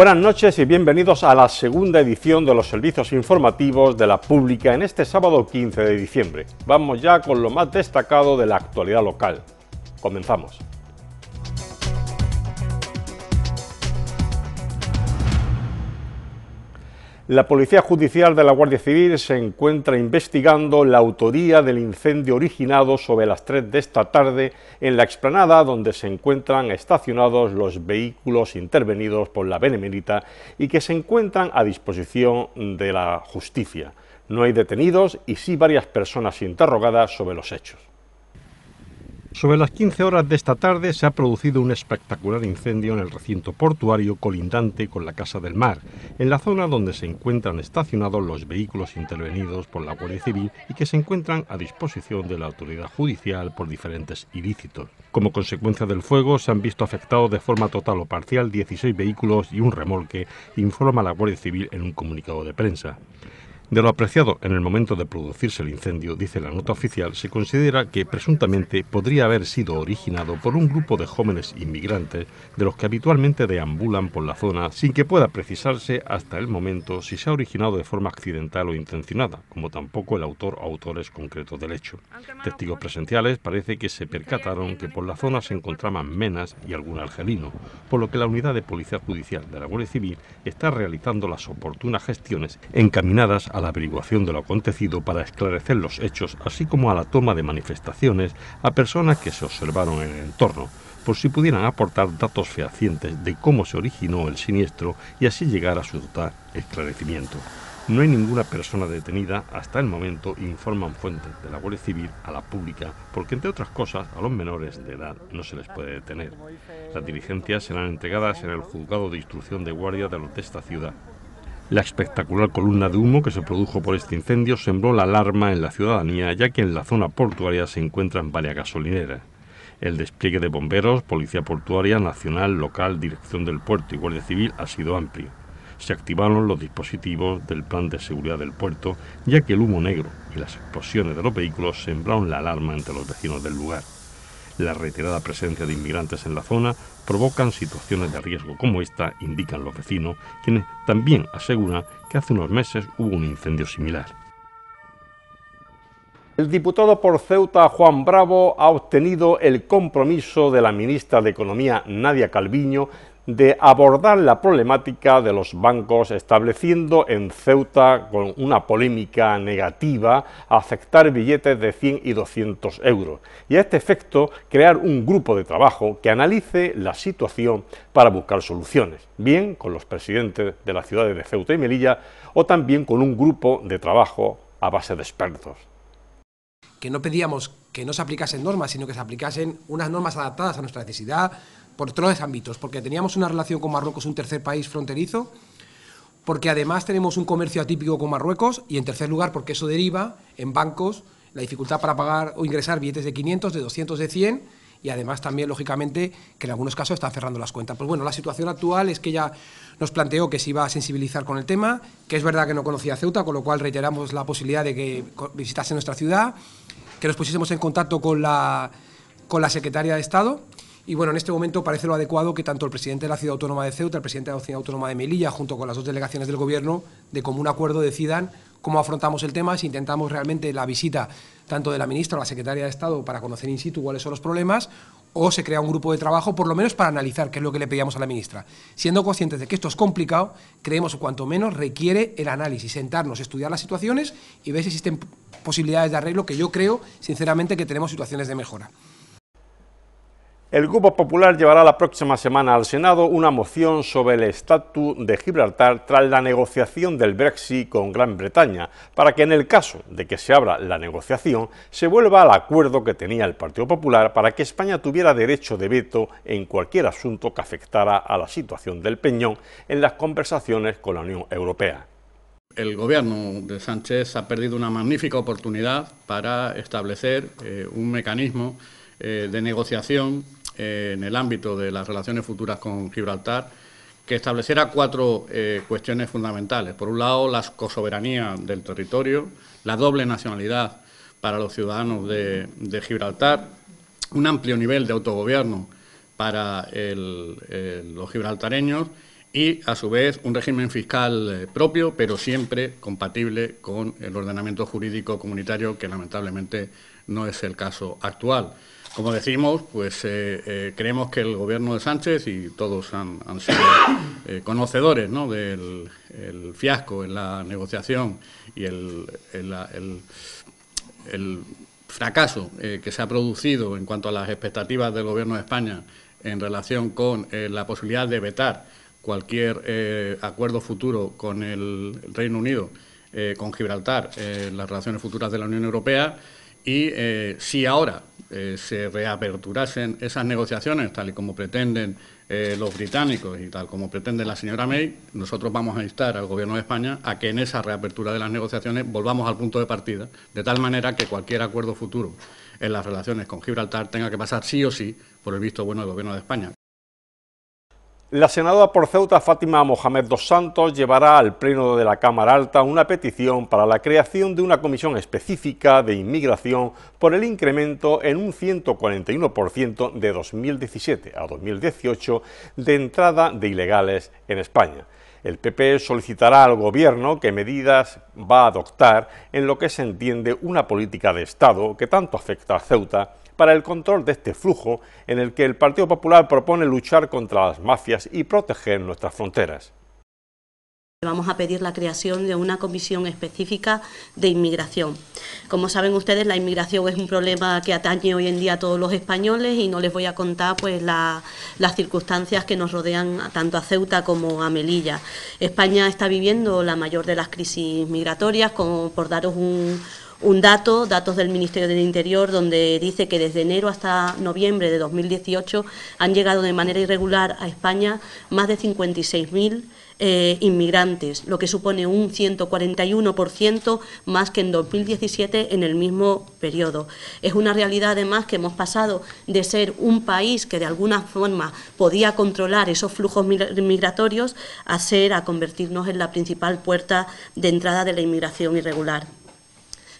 Buenas noches y bienvenidos a la segunda edición de los servicios informativos de la pública en este sábado 15 de diciembre. Vamos ya con lo más destacado de la actualidad local. Comenzamos. La Policía Judicial de la Guardia Civil se encuentra investigando la autoría del incendio originado sobre las 3 de esta tarde en la explanada donde se encuentran estacionados los vehículos intervenidos por la Benemérita y que se encuentran a disposición de la justicia. No hay detenidos y sí varias personas interrogadas sobre los hechos. Sobre las 15 horas de esta tarde se ha producido un espectacular incendio en el recinto portuario colindante con la Casa del Mar, en la zona donde se encuentran estacionados los vehículos intervenidos por la Guardia Civil y que se encuentran a disposición de la autoridad judicial por diferentes ilícitos. Como consecuencia del fuego se han visto afectados de forma total o parcial 16 vehículos y un remolque, informa la Guardia Civil en un comunicado de prensa. De lo apreciado en el momento de producirse el incendio, dice la nota oficial, se considera que presuntamente podría haber sido originado por un grupo de jóvenes inmigrantes de los que habitualmente deambulan por la zona sin que pueda precisarse hasta el momento si se ha originado de forma accidental o intencionada, como tampoco el autor o autores concretos del hecho. Testigos pues, presenciales parece que se percataron que por la zona se encontraban menas y algún argelino, por lo que la unidad de policía judicial de la Guardia Civil está realizando las oportunas gestiones encaminadas a la averiguación de lo acontecido para esclarecer los hechos, así como a la toma de manifestaciones a personas que se observaron en el entorno, por si pudieran aportar datos fehacientes de cómo se originó el siniestro y así llegar a su total esclarecimiento. No hay ninguna persona detenida hasta el momento, informan fuentes de la Guardia Civil a la pública, porque entre otras cosas a los menores de edad no se les puede detener. Las diligencias serán entregadas en el juzgado de instrucción de guardia de, la de esta ciudad la espectacular columna de humo que se produjo por este incendio sembró la alarma en la ciudadanía, ya que en la zona portuaria se encuentran varias gasolineras. El despliegue de bomberos, policía portuaria, nacional, local, dirección del puerto y guardia civil ha sido amplio. Se activaron los dispositivos del plan de seguridad del puerto, ya que el humo negro y las explosiones de los vehículos sembraron la alarma entre los vecinos del lugar. La reiterada presencia de inmigrantes en la zona provocan situaciones de riesgo como esta, indican los vecinos, quienes también aseguran que hace unos meses hubo un incendio similar. El diputado por Ceuta, Juan Bravo, ha obtenido el compromiso de la ministra de Economía, Nadia Calviño, de abordar la problemática de los bancos, estableciendo en Ceuta, con una polémica negativa, aceptar billetes de 100 y 200 euros, y a este efecto crear un grupo de trabajo que analice la situación para buscar soluciones, bien con los presidentes de las ciudades de Ceuta y Melilla, o también con un grupo de trabajo a base de expertos que no pedíamos que no se aplicasen normas, sino que se aplicasen unas normas adaptadas a nuestra necesidad por tres ámbitos, porque teníamos una relación con Marruecos, un tercer país fronterizo, porque además tenemos un comercio atípico con Marruecos y en tercer lugar porque eso deriva en bancos la dificultad para pagar o ingresar billetes de 500, de 200, de 100 y además también, lógicamente, que en algunos casos están cerrando las cuentas. Pues bueno, la situación actual es que ella nos planteó que se iba a sensibilizar con el tema, que es verdad que no conocía Ceuta, con lo cual reiteramos la posibilidad de que visitase nuestra ciudad que nos pusiésemos en contacto con la, con la secretaria de Estado. Y bueno, en este momento parece lo adecuado que tanto el presidente de la Ciudad Autónoma de Ceuta, el presidente de la Ciudad Autónoma de Melilla, junto con las dos delegaciones del Gobierno, de común acuerdo decidan cómo afrontamos el tema, si intentamos realmente la visita tanto de la ministra o la secretaria de Estado para conocer in situ cuáles son los problemas, o se crea un grupo de trabajo, por lo menos para analizar qué es lo que le pedíamos a la ministra. Siendo conscientes de que esto es complicado, creemos cuanto menos requiere el análisis, sentarnos, estudiar las situaciones y ver si existen posibilidades de arreglo, que yo creo, sinceramente, que tenemos situaciones de mejora. El Grupo Popular llevará la próxima semana al Senado una moción sobre el estatus de Gibraltar tras la negociación del Brexit con Gran Bretaña, para que en el caso de que se abra la negociación se vuelva al acuerdo que tenía el Partido Popular para que España tuviera derecho de veto en cualquier asunto que afectara a la situación del Peñón en las conversaciones con la Unión Europea. El gobierno de Sánchez ha perdido una magnífica oportunidad para establecer eh, un mecanismo eh, de negociación en el ámbito de las relaciones futuras con Gibraltar que estableciera cuatro eh, cuestiones fundamentales. Por un lado, la cosoberanía del territorio, la doble nacionalidad para los ciudadanos de, Gibraltar, un amplio nivel de autogobierno para los gibraltareños y, a su vez, un régimen fiscal eh, propio, pero siempre compatible con el ordenamiento jurídico comunitario, que lamentablemente no es el caso actual. Como decimos, pues eh, eh, creemos que el gobierno de Sánchez y todos han, sido eh, conocedores del fiasco en la negociación y el, el fracaso que se ha producido en cuanto a las expectativas del gobierno de España en relación con la posibilidad de vetar cualquier acuerdo futuro con el Reino Unido, con Gibraltar, las relaciones futuras de la Unión Europea. Y eh, si ahora eh, se reaperturasen esas negociaciones, tal y como pretenden eh, los británicos y tal como pretende la señora May, nosotros vamos a instar al Gobierno de España a que en esa reapertura de las negociaciones volvamos al punto de partida, de tal manera que cualquier acuerdo futuro en las relaciones con Gibraltar tenga que pasar sí o sí por el visto bueno del Gobierno de España, la senadora por Ceuta Fátima Mohamed dos Santos llevará al Pleno de la Cámara Alta una petición para la creación de una comisión específica de inmigración por el incremento en un 141% de 2017 a 2018 de entrada de ilegales en España. El PP solicitará al Gobierno qué medidas va a adoptar en lo que se entiende una política de Estado que tanto afecta a Ceuta para el control de este flujo en el que el Partido Popular propone luchar contra las mafias y proteger nuestras fronteras. Vamos a pedir la creación de una comisión específica de inmigración. Como saben ustedes, la inmigración es un problema que atañe hoy en día a todos los españoles y no les voy a contar pues las circunstancias que nos rodean tanto a Ceuta como a Melilla. España está viviendo la mayor de las crisis migratorias, como por daros un, un dato, datos del Ministerio del Interior, donde dice que desde enero hasta noviembre de 2018 han llegado de manera irregular a España más de 56.000 eh, inmigrantes, lo que supone un 141% más que en 2017 en el mismo periodo. Es una realidad, además, que hemos pasado de ser un país que de alguna forma podía controlar esos flujos migratorios a ser, a convertirnos en la principal puerta de entrada de la inmigración irregular.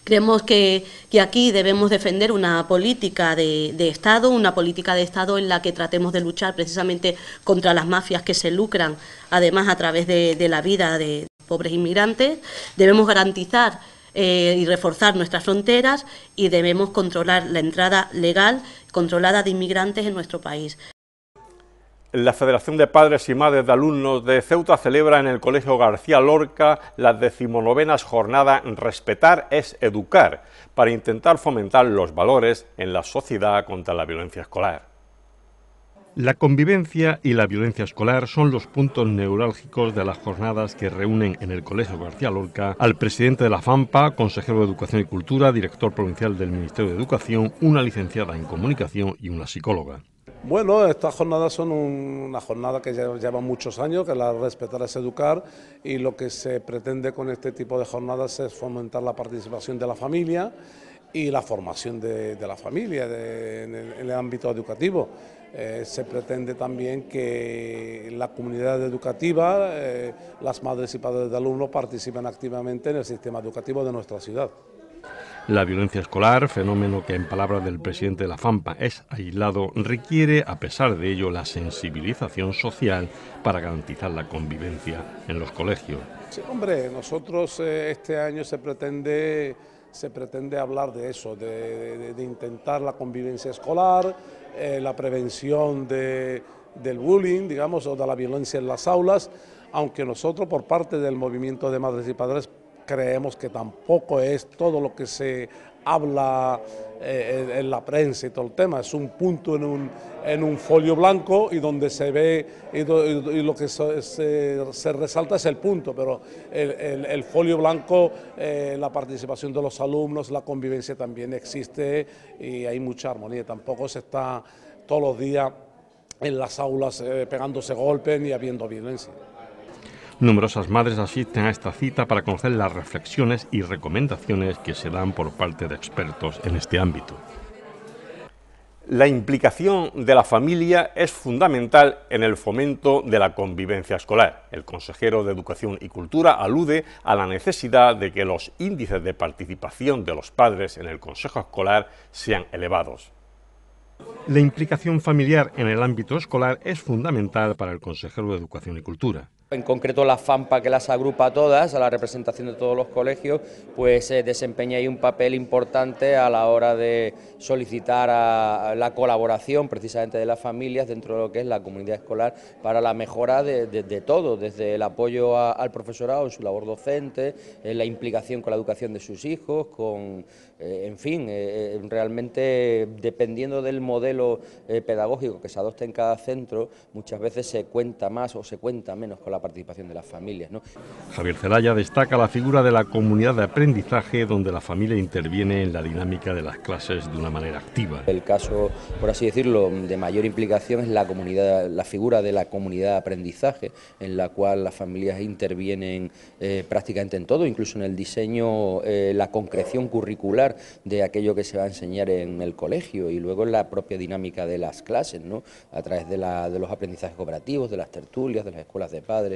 Creemos que, aquí debemos defender una política de, Estado, una política de Estado en la que tratemos de luchar precisamente contra las mafias que se lucran, además a través de, la vida de pobres inmigrantes. Debemos garantizar eh, y reforzar nuestras fronteras y debemos controlar la entrada legal, controlada de inmigrantes en nuestro país. La Federación de Padres y Madres de Alumnos de Ceuta celebra en el Colegio García Lorca la decimonovena jornada Respetar es Educar, para intentar fomentar los valores en la sociedad contra la violencia escolar. La convivencia y la violencia escolar son los puntos neurálgicos de las jornadas que reúnen en el Colegio García Lorca al presidente de la FAMPA, consejero de Educación y Cultura, director provincial del Ministerio de Educación, una licenciada en comunicación y una psicóloga. Bueno, estas jornadas son una jornada que lleva, muchos años, que la respetar es educar y lo que se pretende con este tipo de jornadas es fomentar la participación de la familia y la formación de, la familia en, el, ámbito educativo. Eh, se pretende también que la comunidad educativa, eh, las madres y padres de alumnos participen activamente en el sistema educativo de nuestra ciudad. La violencia escolar, fenómeno que en palabras del presidente de la FAMPA es aislado, requiere a pesar de ello la sensibilización social para garantizar la convivencia en los colegios. Sí, hombre, nosotros eh, este año se pretende se pretende hablar de eso, de, intentar la convivencia escolar, eh, la prevención del bullying, digamos, o de la violencia en las aulas, aunque nosotros por parte del movimiento de madres y padres creemos que tampoco es todo lo que se habla eh, en la prensa y todo el tema, es un punto en un, en un folio blanco y donde se ve y, lo que se, resalta es el punto, pero el, folio blanco, eh, la participación de los alumnos, la convivencia también existe y hay mucha armonía, tampoco se está todos los días en las aulas eh, pegándose golpes ni habiendo violencia. Numerosas madres asisten a esta cita para conocer las reflexiones y recomendaciones que se dan por parte de expertos en este ámbito. La implicación de la familia es fundamental en el fomento de la convivencia escolar. El consejero de Educación y Cultura alude a la necesidad de que los índices de participación de los padres en el Consejo Escolar sean elevados. La implicación familiar en el ámbito escolar es fundamental para el consejero de Educación y Cultura en concreto la FAMPA que las agrupa todas, a la representación de todos los colegios, pues eh, desempeña ahí un papel importante a la hora de solicitar la colaboración precisamente de las familias dentro de lo que es la comunidad escolar para la mejora de, todo, desde el apoyo al profesorado en su labor docente, eh, la implicación con la educación de sus hijos, con, eh, en fin, realmente dependiendo del modelo pedagógico que se adopte en cada centro, muchas veces se cuenta más o se cuenta menos con la participación de las familias. Javier Celaya destaca la figura de la comunidad de aprendizaje donde la familia interviene en la dinámica de las clases de una manera activa. El caso, por así decirlo, de mayor implicación es la, comunidad, la figura de la comunidad de aprendizaje en la cual las familias intervienen eh, prácticamente en todo, incluso en el diseño, eh, la concreción curricular de aquello que se va a enseñar en el colegio y luego en la propia dinámica de las clases, ¿no? a través de los aprendizajes cooperativos, de las tertulias, de las escuelas de padres.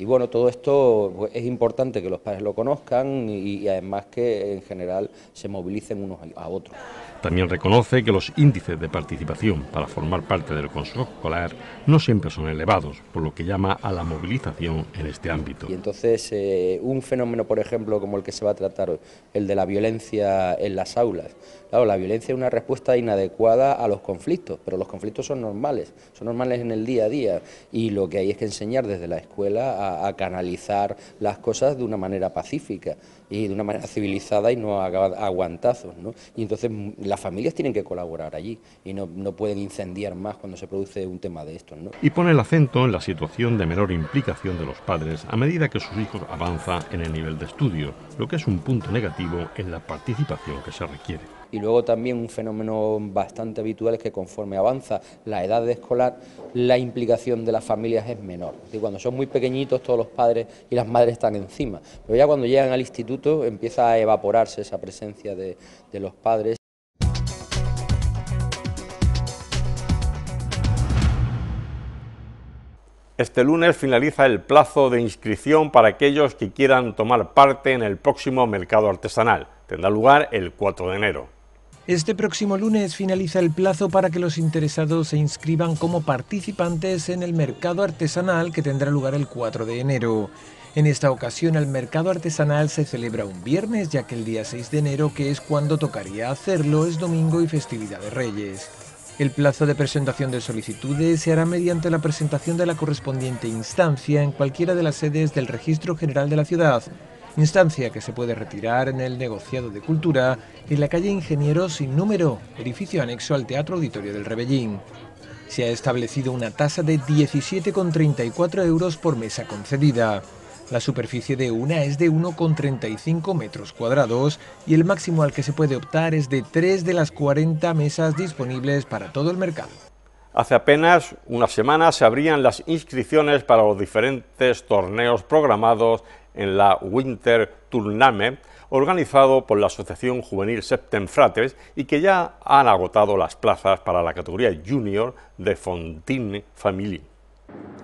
Y bueno, todo esto pues, es importante que los padres lo conozcan y, además que en general se movilicen unos a otros. También reconoce que los índices de participación para formar parte del Consejo Escolar no siempre son elevados, por lo que llama a la movilización en este ámbito. Y entonces, eh, un fenómeno, por ejemplo, como el que se va a tratar hoy, el de la violencia en las aulas. Claro, la violencia es una respuesta inadecuada a los conflictos, pero los conflictos son normales, son normales en el día a día y lo que hay es que enseñar desde la escuela a, canalizar las cosas de una manera pacífica y de una manera civilizada y no a, aguantazos. Y entonces mm, las familias tienen que colaborar allí y no, pueden incendiar más cuando se produce un tema de estos. Y pone el acento en la situación de menor implicación de los padres a medida que sus hijos avanzan en el nivel de estudio, lo que es un punto negativo en la participación que se requiere. Y luego también un fenómeno bastante habitual es que conforme avanza la edad escolar, la implicación de las familias es menor. decir, cuando son muy pequeñitos todos los padres y las madres están encima, pero ya cuando llegan al instituto empieza a evaporarse esa presencia de los padres. Este lunes finaliza el plazo de inscripción para aquellos que quieran tomar parte en el próximo mercado artesanal. Tendrá lugar el 4 de enero. Este próximo lunes finaliza el plazo para que los interesados se inscriban como participantes en el mercado artesanal que tendrá lugar el 4 de enero. En esta ocasión el mercado artesanal se celebra un viernes, ya que el día 6 de enero, que es cuando tocaría hacerlo, es domingo y festividad de Reyes. El plazo de presentación de solicitudes se hará mediante la presentación de la correspondiente instancia en cualquiera de las sedes del Registro General de la Ciudad, instancia que se puede retirar en el negociado de cultura en la calle Ingeniero sin número, edificio anexo al Teatro Auditorio del Rebellín. Se ha establecido una tasa de 17,34 euros por mesa concedida. La superficie de una es de 1,35 metros cuadrados y el máximo al que se puede optar es de 3 de las 40 mesas disponibles para todo el mercado. Hace apenas una semana se abrían las inscripciones para los diferentes torneos programados en la Winter Tournament organizado por la Asociación Juvenil Frates... y que ya han agotado las plazas para la categoría junior de Fontine Family.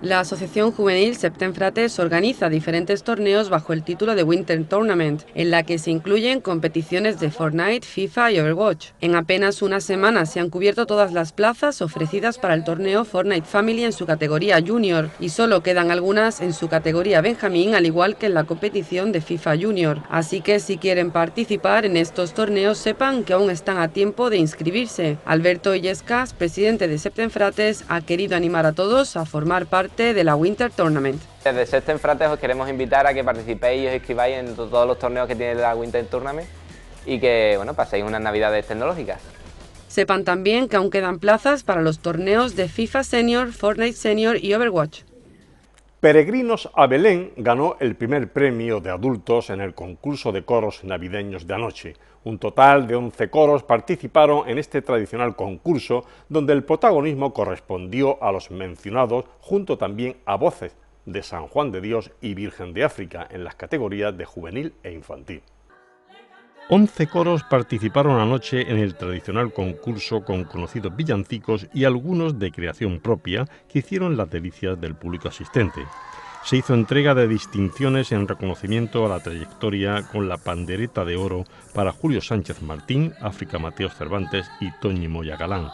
La Asociación Juvenil Septenfrates organiza diferentes torneos bajo el título de Winter Tournament, en la que se incluyen competiciones de Fortnite, FIFA y Overwatch. En apenas una semana se han cubierto todas las plazas ofrecidas para el torneo Fortnite Family en su categoría Junior y solo quedan algunas en su categoría Benjamín, al igual que en la competición de FIFA Junior. Así que si quieren participar en estos torneos, sepan que aún están a tiempo de inscribirse. Alberto Ilescas, presidente de Septenfrates, ha querido animar a todos a formar parte de la Winter Tournament. Desde Sexto Frates os queremos invitar a que participéis y os escribáis en todos los torneos que tiene la Winter Tournament y que bueno, paséis unas navidades tecnológicas. Sepan también que aún quedan plazas para los torneos de FIFA Senior, Fortnite Senior y Overwatch. Peregrinos a Belén ganó el primer premio de adultos en el concurso de coros navideños de anoche. Un total de 11 coros participaron en este tradicional concurso donde el protagonismo correspondió a los mencionados junto también a voces de San Juan de Dios y Virgen de África en las categorías de juvenil e infantil. Once coros participaron anoche en el tradicional concurso con conocidos villancicos y algunos de creación propia que hicieron las delicias del público asistente. Se hizo entrega de distinciones en reconocimiento a la trayectoria con la pandereta de oro para Julio Sánchez Martín, África Mateo Cervantes y Toñi Moya Galán.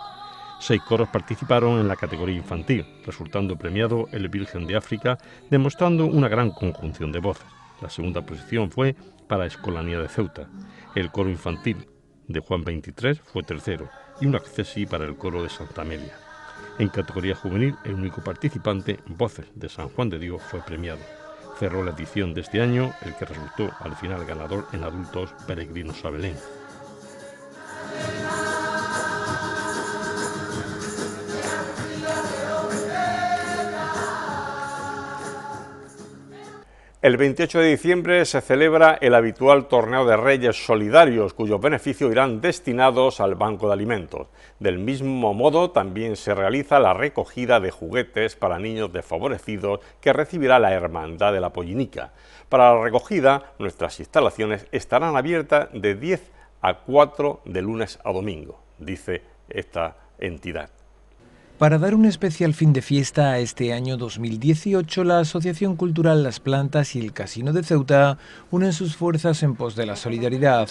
Seis coros participaron en la categoría infantil, resultando premiado el Virgen de África, demostrando una gran conjunción de voces. La segunda posición fue para Escolanía de Ceuta. El coro infantil de Juan 23 fue tercero y un accesi para el coro de Santa Amelia. En categoría juvenil, el único participante, Voces de San Juan de Dios, fue premiado. Cerró la edición de este año el que resultó al final ganador en adultos peregrinos a Belén. El 28 de diciembre se celebra el habitual torneo de reyes solidarios, cuyos beneficios irán destinados al Banco de Alimentos. Del mismo modo, también se realiza la recogida de juguetes para niños desfavorecidos que recibirá la Hermandad de la Pollinica. Para la recogida, nuestras instalaciones estarán abiertas de 10 a 4 de lunes a domingo, dice esta entidad. Para dar un especial fin de fiesta a este año 2018, la Asociación Cultural Las Plantas y el Casino de Ceuta unen sus fuerzas en pos de la solidaridad.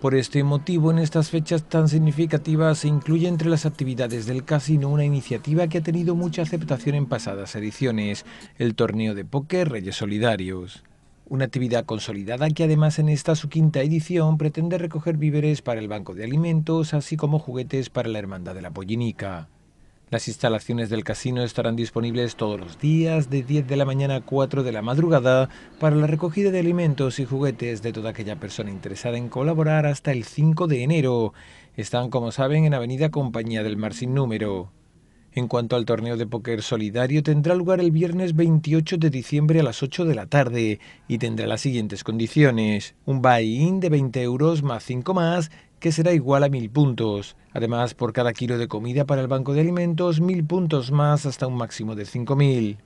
Por este motivo, en estas fechas tan significativas se incluye entre las actividades del casino una iniciativa que ha tenido mucha aceptación en pasadas ediciones, el torneo de Poker Reyes Solidarios. Una actividad consolidada que además en esta su quinta edición pretende recoger víveres para el banco de alimentos, así como juguetes para la Hermandad de la Pollinica. Las instalaciones del casino estarán disponibles todos los días de 10 de la mañana a 4 de la madrugada para la recogida de alimentos y juguetes de toda aquella persona interesada en colaborar hasta el 5 de enero. Están, como saben, en Avenida Compañía del Mar sin número. En cuanto al torneo de póker solidario, tendrá lugar el viernes 28 de diciembre a las 8 de la tarde y tendrá las siguientes condiciones. Un buy-in de 20 euros más 5 más que será igual a mil puntos. Además, por cada kilo de comida para el banco de alimentos, mil puntos más hasta un máximo de 5.000.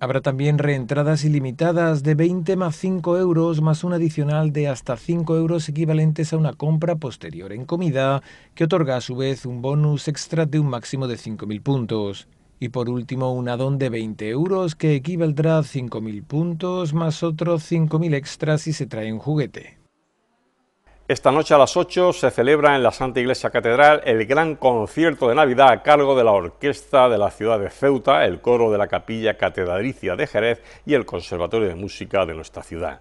Habrá también reentradas ilimitadas de 20 más 5 euros más un adicional de hasta 5 euros equivalentes a una compra posterior en comida, que otorga a su vez un bonus extra de un máximo de 5.000 puntos. Y por último, un adón de 20 euros que equivaldrá a 5.000 puntos más otros 5.000 extras si se trae un juguete. Esta noche a las 8 se celebra en la Santa Iglesia Catedral el gran concierto de Navidad a cargo de la Orquesta de la Ciudad de Ceuta, el coro de la Capilla Catedralicia de Jerez y el Conservatorio de Música de nuestra ciudad.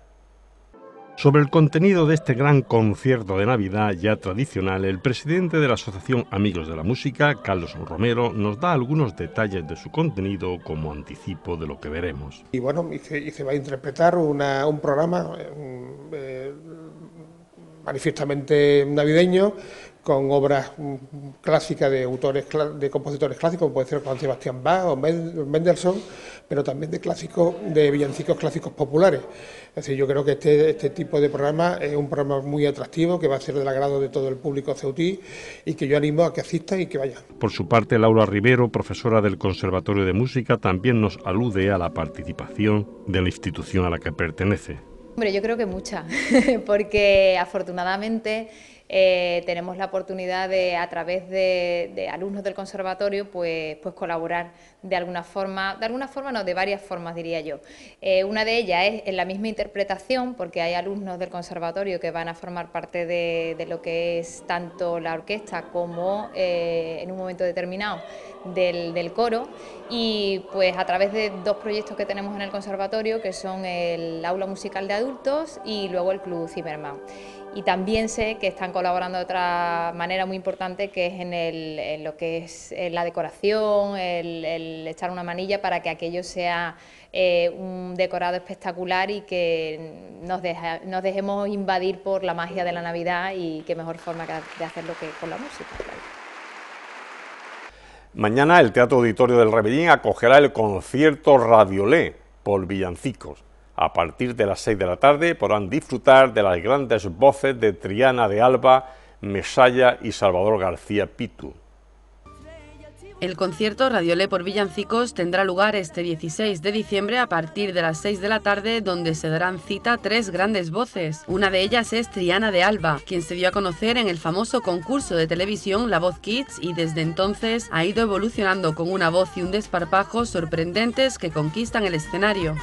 Sobre el contenido de este gran concierto de Navidad ya tradicional, el presidente de la Asociación Amigos de la Música, Carlos Romero, nos da algunos detalles de su contenido como anticipo de lo que veremos. Y bueno, y se, va a interpretar un programa... Eh, eh, manifiestamente navideño con obras mm, clásicas de autores de compositores clásicos, como puede ser Juan Sebastián Bach o Mendelssohn, pero también de clásicos de villancicos clásicos populares. Es decir, yo creo que este, este tipo de programa es un programa muy atractivo que va a ser del agrado de todo el público ceutí y que yo animo a que asista y que vaya. Por su parte, Laura Rivero, profesora del Conservatorio de Música, también nos alude a la participación de la institución a la que pertenece. Hombre, yo creo que mucha, porque afortunadamente eh, tenemos la oportunidad de, a través de, alumnos del conservatorio, pues, pues, colaborar de alguna forma, de alguna forma no, de varias formas diría yo. Eh, una de ellas es en la misma interpretación, porque hay alumnos del conservatorio que van a formar parte de, lo que es tanto la orquesta como, eh, en un momento determinado, del, coro y pues a través de dos proyectos que tenemos en el conservatorio que son el aula musical de adultos y luego el club Ciberman y también sé que están colaborando de otra manera muy importante que es en, lo que es la decoración, el, echar una manilla para que aquello sea eh, un decorado espectacular y que nos, nos, dejemos invadir por la magia de la Navidad y qué mejor forma de hacerlo que con la música. Mañana el Teatro Auditorio del Rebellín acogerá el concierto Radiolé por villancicos. A partir de las 6 de la tarde podrán disfrutar de las grandes voces de Triana de Alba, Mesaya y Salvador García Pitu. El concierto Radiolé por Villancicos tendrá lugar este 16 de diciembre a partir de las 6 de la tarde, donde se darán cita tres grandes voces. Una de ellas es Triana de Alba, quien se dio a conocer en el famoso concurso de televisión La Voz Kids y desde entonces ha ido evolucionando con una voz y un desparpajo sorprendentes que conquistan el escenario.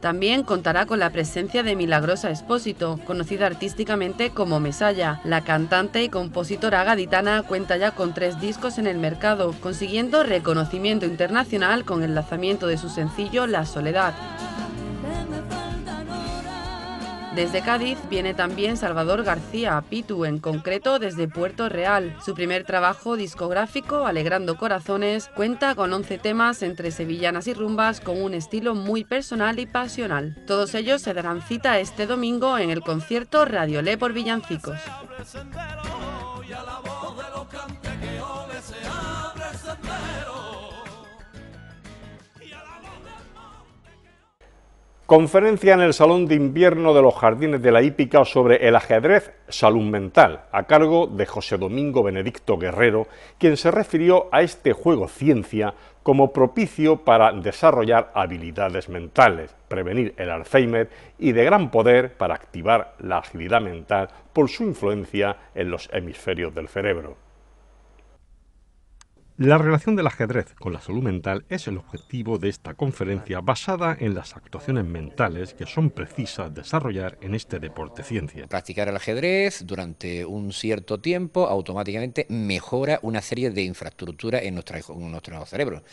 También contará con la presencia de Milagrosa Espósito, conocida artísticamente como Mesaya. La cantante y compositora gaditana cuenta ya con tres discos en el mercado, consiguiendo reconocimiento internacional con el lanzamiento de su sencillo La Soledad. Desde Cádiz viene también Salvador García, Pitu, en concreto desde Puerto Real. Su primer trabajo discográfico, Alegrando Corazones, cuenta con 11 temas entre sevillanas y rumbas con un estilo muy personal y pasional. Todos ellos se darán cita este domingo en el concierto Radio le por Villancicos. Conferencia en el Salón de Invierno de los Jardines de la Hípica sobre el ajedrez salud mental, a cargo de José Domingo Benedicto Guerrero, quien se refirió a este juego ciencia como propicio para desarrollar habilidades mentales, prevenir el Alzheimer y de gran poder para activar la agilidad mental por su influencia en los hemisferios del cerebro. La relación del ajedrez con la salud mental es el objetivo de esta conferencia basada en las actuaciones mentales que son precisas desarrollar en este deporte ciencia. Practicar el ajedrez durante un cierto tiempo automáticamente mejora una serie de infraestructuras en, nuestro en nuestro cerebro,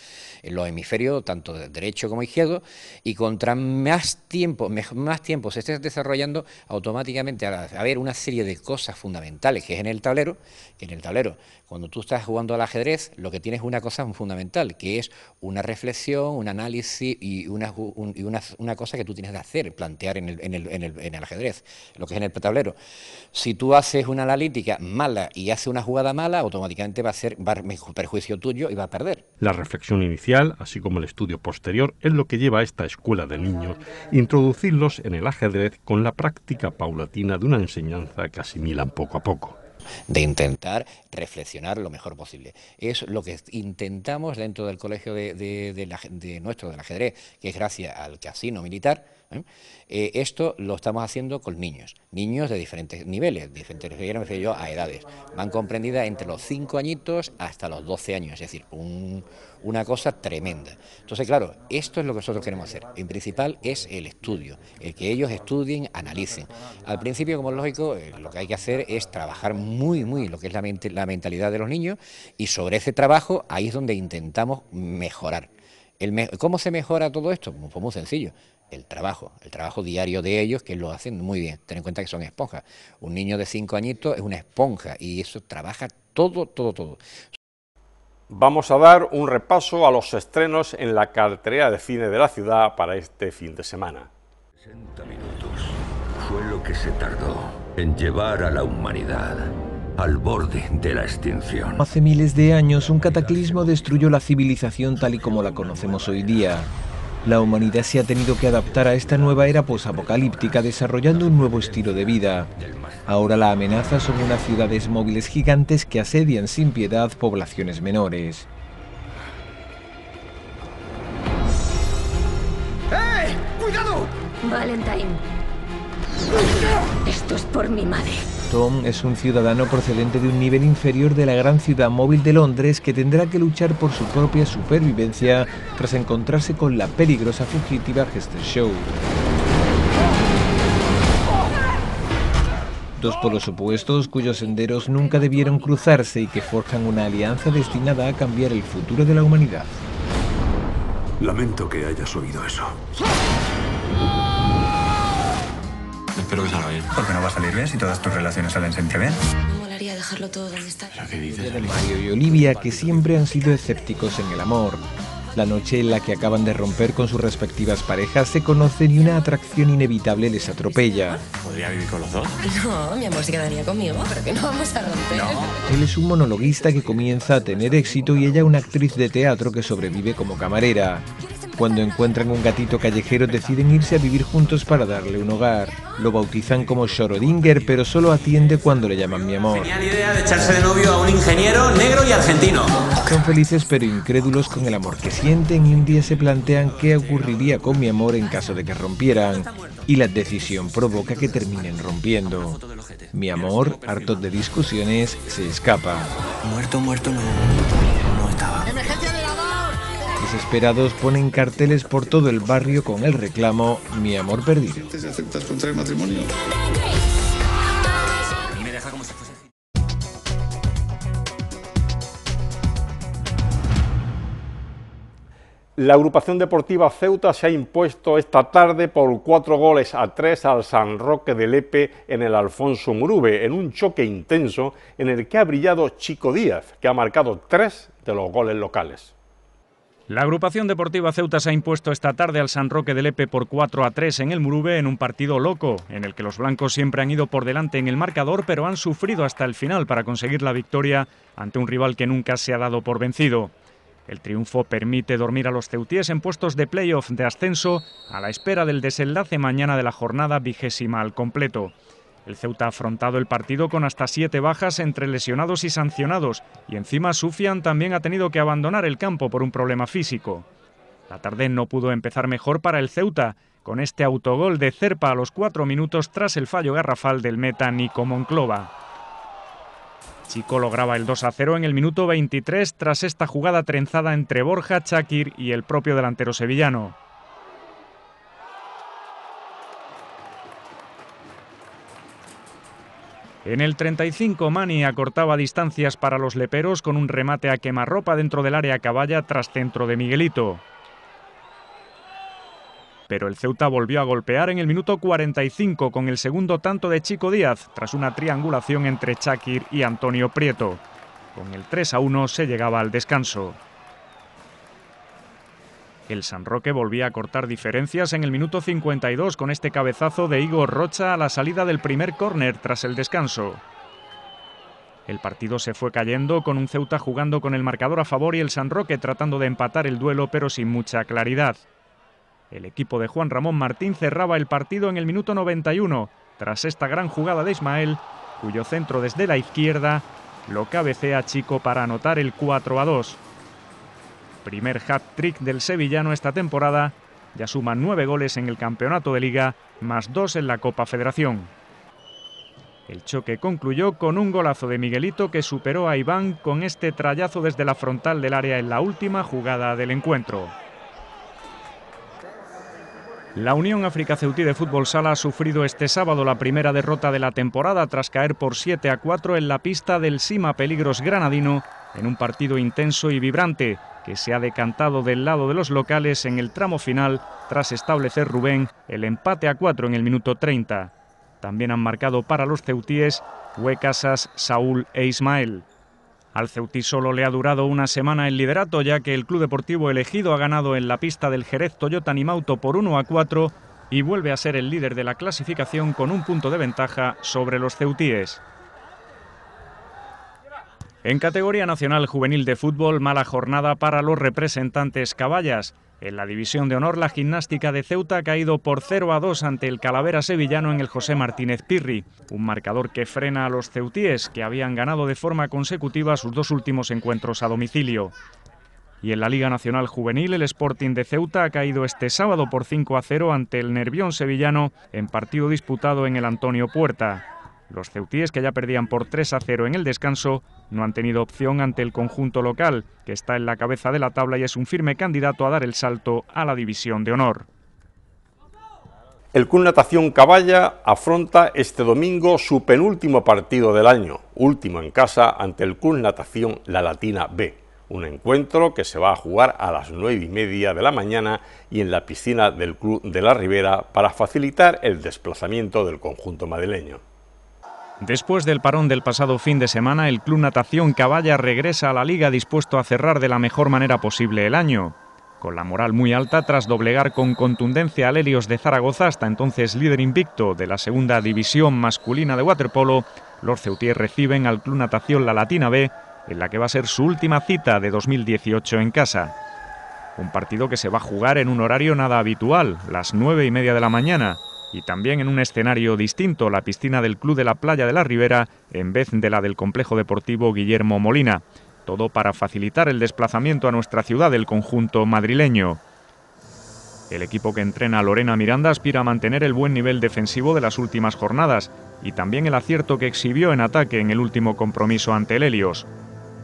en los hemisferios tanto derecho como izquierdo, y contra más tiempo, más tiempo se esté desarrollando automáticamente a haber una serie de cosas fundamentales que es en el tablero, en el tablero, cuando tú estás jugando al ajedrez, lo que tienes una cosa fundamental, que es una reflexión, un análisis y una, una, cosa que tú tienes que hacer, plantear en el, en, el, en, el, ajedrez, lo que es en el tablero. Si tú haces una analítica mala y haces una jugada mala, automáticamente va a ser perjuicio tuyo y va a perder. La reflexión inicial, así como el estudio posterior, es lo que lleva a esta escuela de niños introducirlos en el ajedrez con la práctica paulatina de una enseñanza que asimilan poco a poco de intentar reflexionar lo mejor posible. Es lo que intentamos dentro del colegio de, nuestro del ajedrez, que es gracias al casino militar ¿eh? Eh, esto lo estamos haciendo con niños, niños de diferentes niveles, diferentes, yo a edades. Van comprendidas entre los 5 añitos hasta los 12 años, es decir, una cosa tremenda. Entonces, claro, esto es lo que nosotros queremos hacer. En principal es el estudio, el que ellos estudien, analicen. Al principio, como lógico, eh, lo que hay que hacer es trabajar muy, muy lo que es la, mente, la mentalidad de los niños y sobre ese trabajo ahí es donde intentamos mejorar. ¿Cómo se mejora todo esto? Pues, pues muy sencillo. El trabajo, el trabajo diario de ellos, que lo hacen muy bien. Ten en cuenta que son esponjas. Un niño de cinco añitos es una esponja y eso trabaja todo, todo, todo. Vamos a dar un repaso a los estrenos en la cartera de cine de la ciudad para este fin de semana. 60 minutos fue lo que se tardó en llevar a la humanidad al borde de la extinción. Hace miles de años un cataclismo destruyó la civilización tal y como la conocemos hoy día. La humanidad se ha tenido que adaptar a esta nueva era posapocalíptica desarrollando un nuevo estilo de vida. Ahora la amenaza son unas ciudades móviles gigantes que asedian sin piedad poblaciones menores. ¡Eh! ¡Cuidado! Valentine, esto es por mi madre. Tom es un ciudadano procedente de un nivel inferior de la gran ciudad móvil de Londres que tendrá que luchar por su propia supervivencia tras encontrarse con la peligrosa fugitiva Hester Show. Dos polos opuestos cuyos senderos nunca debieron cruzarse y que forjan una alianza destinada a cambiar el futuro de la humanidad. Lamento que hayas oído eso. Espero que salga bien. Porque no va a salir bien si todas tus relaciones salen siempre bien. Me molaría dejarlo todo donde está. Mario y Olivia, que siempre han sido escépticos en el amor. La noche en la que acaban de romper con sus respectivas parejas se conocen y una atracción inevitable les atropella. ¿Podría vivir con los dos? No, mi amor se quedaría conmigo, pero que no vamos a romper. Él es un monologuista que comienza a tener éxito y ella una actriz de teatro que sobrevive como camarera. Cuando encuentran un gatito callejero deciden irse a vivir juntos para darle un hogar. Lo bautizan como Schrodinger pero solo atiende cuando le llaman mi amor. idea de echarse de novio a un ingeniero negro y argentino. Son felices pero incrédulos con el amor que sienten y un día se plantean qué ocurriría con mi amor en caso de que rompieran. Y la decisión provoca que terminen rompiendo. Mi amor, harto de discusiones, se escapa. Muerto, muerto, no desesperados ponen carteles por todo el barrio con el reclamo Mi amor perdido. La agrupación deportiva Ceuta se ha impuesto esta tarde por cuatro goles a tres al San Roque de Lepe en el Alfonso Murube, en un choque intenso en el que ha brillado Chico Díaz, que ha marcado tres de los goles locales. La agrupación deportiva Ceuta se ha impuesto esta tarde al San Roque del Epe por 4 a 3 en el Murube en un partido loco, en el que los blancos siempre han ido por delante en el marcador, pero han sufrido hasta el final para conseguir la victoria ante un rival que nunca se ha dado por vencido. El triunfo permite dormir a los ceutíes en puestos de playoff de ascenso a la espera del desenlace mañana de la jornada vigésima al completo. El Ceuta ha afrontado el partido con hasta siete bajas entre lesionados y sancionados, y encima Sufian también ha tenido que abandonar el campo por un problema físico. La tarde no pudo empezar mejor para el Ceuta, con este autogol de Cerpa a los cuatro minutos tras el fallo garrafal del meta Nico Monclova. Chico lograba el 2 a 0 en el minuto 23 tras esta jugada trenzada entre Borja, Chakir y el propio delantero sevillano. En el 35, Mani acortaba distancias para los leperos con un remate a quemarropa dentro del área caballa tras centro de Miguelito. Pero el Ceuta volvió a golpear en el minuto 45 con el segundo tanto de Chico Díaz, tras una triangulación entre Chakir y Antonio Prieto. Con el 3 a 1 se llegaba al descanso. El San Roque volvía a cortar diferencias en el minuto 52 con este cabezazo de Igor Rocha a la salida del primer córner tras el descanso. El partido se fue cayendo con un Ceuta jugando con el marcador a favor y el San Roque tratando de empatar el duelo pero sin mucha claridad. El equipo de Juan Ramón Martín cerraba el partido en el minuto 91, tras esta gran jugada de Ismael, cuyo centro desde la izquierda lo cabecea Chico para anotar el 4 a 2. Primer hat-trick del sevillano esta temporada. Ya suma nueve goles en el campeonato de liga, más dos en la Copa Federación. El choque concluyó con un golazo de Miguelito que superó a Iván con este trayazo desde la frontal del área en la última jugada del encuentro. La Unión África Ceutí de Fútbol Sala ha sufrido este sábado la primera derrota de la temporada tras caer por 7 a 4 en la pista del Sima Peligros Granadino en un partido intenso y vibrante que se ha decantado del lado de los locales en el tramo final tras establecer Rubén el empate a cuatro en el minuto 30. También han marcado para los ceutíes Huecasas, Saúl e Ismael. Al Ceutí solo le ha durado una semana el liderato, ya que el club deportivo elegido ha ganado en la pista del Jerez Toyota Nimauto por 1 a 4 y vuelve a ser el líder de la clasificación con un punto de ventaja sobre los ceutíes. En categoría nacional juvenil de fútbol, mala jornada para los representantes caballas. En la división de honor, la gimnástica de Ceuta ha caído por 0 a 2 ante el Calavera sevillano en el José Martínez Pirri, un marcador que frena a los ceutíes, que habían ganado de forma consecutiva sus dos últimos encuentros a domicilio. Y en la Liga Nacional Juvenil, el Sporting de Ceuta ha caído este sábado por 5 a 0 ante el Nervión sevillano en partido disputado en el Antonio Puerta. Los ceutíes, que ya perdían por 3 a 0 en el descanso, no han tenido opción ante el conjunto local, que está en la cabeza de la tabla y es un firme candidato a dar el salto a la división de honor. El Club Natación Caballa afronta este domingo su penúltimo partido del año, último en casa ante el Club Natación La Latina B, un encuentro que se va a jugar a las 9 y media de la mañana y en la piscina del Club de la Ribera para facilitar el desplazamiento del conjunto madrileño. Después del parón del pasado fin de semana, el Club Natación Caballa regresa a la liga dispuesto a cerrar de la mejor manera posible el año. Con la moral muy alta tras doblegar con contundencia al Helios de Zaragoza, hasta entonces líder invicto de la segunda división masculina de waterpolo, los Ceutíes reciben al Club Natación La Latina B, en la que va a ser su última cita de 2018 en casa. Un partido que se va a jugar en un horario nada habitual, las 9 y media de la mañana, y también en un escenario distinto, la piscina del Club de la Playa de la Ribera en vez de la del Complejo Deportivo Guillermo Molina. Todo para facilitar el desplazamiento a nuestra ciudad del conjunto madrileño. El equipo que entrena Lorena Miranda aspira a mantener el buen nivel defensivo de las últimas jornadas y también el acierto que exhibió en ataque en el último compromiso ante el Helios.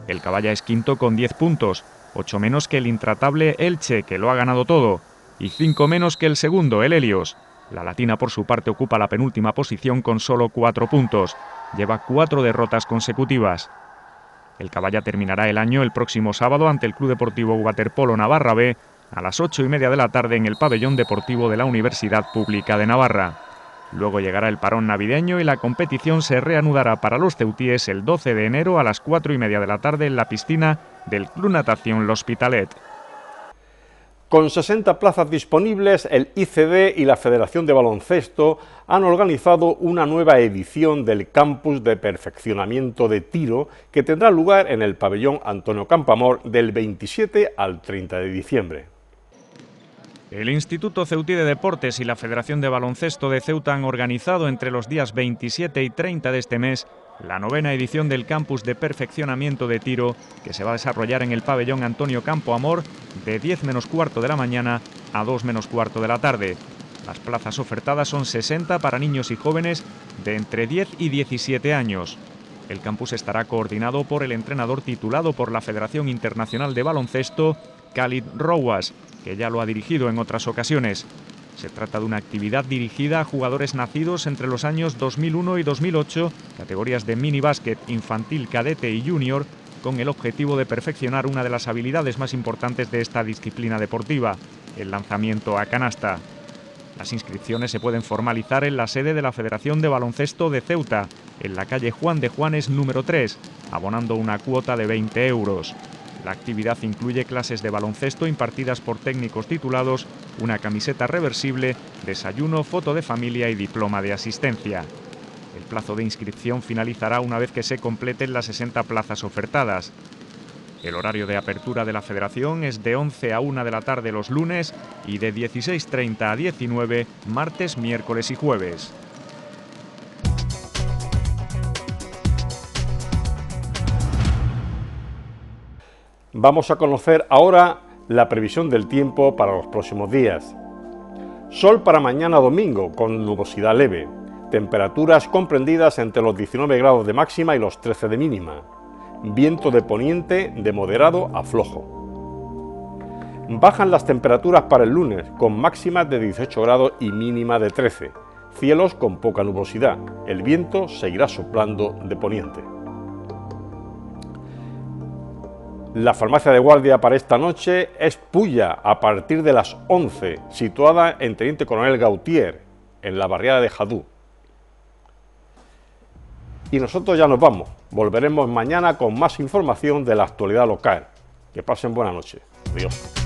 El Caballa es quinto con 10 puntos, 8 menos que el intratable Elche, que lo ha ganado todo, y 5 menos que el segundo, el Helios, la latina, por su parte, ocupa la penúltima posición con solo cuatro puntos. Lleva cuatro derrotas consecutivas. El Caballa terminará el año el próximo sábado ante el Club Deportivo Waterpolo Navarra B a las ocho y media de la tarde en el Pabellón Deportivo de la Universidad Pública de Navarra. Luego llegará el parón navideño y la competición se reanudará para los ceutíes el 12 de enero a las cuatro y media de la tarde en la piscina del Club Natación L'Hospitalet. Con 60 plazas disponibles, el ICD y la Federación de Baloncesto han organizado una nueva edición del Campus de Perfeccionamiento de Tiro que tendrá lugar en el pabellón Antonio Campamor del 27 al 30 de diciembre. El Instituto Ceutí de Deportes y la Federación de Baloncesto de Ceuta han organizado entre los días 27 y 30 de este mes la novena edición del campus de perfeccionamiento de tiro que se va a desarrollar en el pabellón Antonio Campo Amor de 10 menos cuarto de la mañana a 2 menos cuarto de la tarde. Las plazas ofertadas son 60 para niños y jóvenes de entre 10 y 17 años. El campus estará coordinado por el entrenador titulado por la Federación Internacional de Baloncesto, Khalid Rowas, que ya lo ha dirigido en otras ocasiones. Se trata de una actividad dirigida a jugadores nacidos entre los años 2001 y 2008, categorías de mini infantil, cadete y junior, con el objetivo de perfeccionar una de las habilidades más importantes de esta disciplina deportiva, el lanzamiento a canasta. Las inscripciones se pueden formalizar en la sede de la Federación de Baloncesto de Ceuta, en la calle Juan de Juanes número 3, abonando una cuota de 20 euros. La actividad incluye clases de baloncesto impartidas por técnicos titulados, una camiseta reversible, desayuno, foto de familia y diploma de asistencia. El plazo de inscripción finalizará una vez que se completen las 60 plazas ofertadas. El horario de apertura de la federación es de 11 a 1 de la tarde los lunes y de 16.30 a 19 martes, miércoles y jueves. vamos a conocer ahora la previsión del tiempo para los próximos días. Sol para mañana domingo, con nubosidad leve. Temperaturas comprendidas entre los 19 grados de máxima y los 13 de mínima. Viento de poniente de moderado a flojo. Bajan las temperaturas para el lunes, con máximas de 18 grados y mínima de 13. Cielos con poca nubosidad. El viento seguirá soplando de poniente. La farmacia de guardia para esta noche es Puya, a partir de las 11, situada en Teniente Coronel Gautier, en la barriada de Jadú. Y nosotros ya nos vamos. Volveremos mañana con más información de la actualidad local. Que pasen buena noche. Adiós.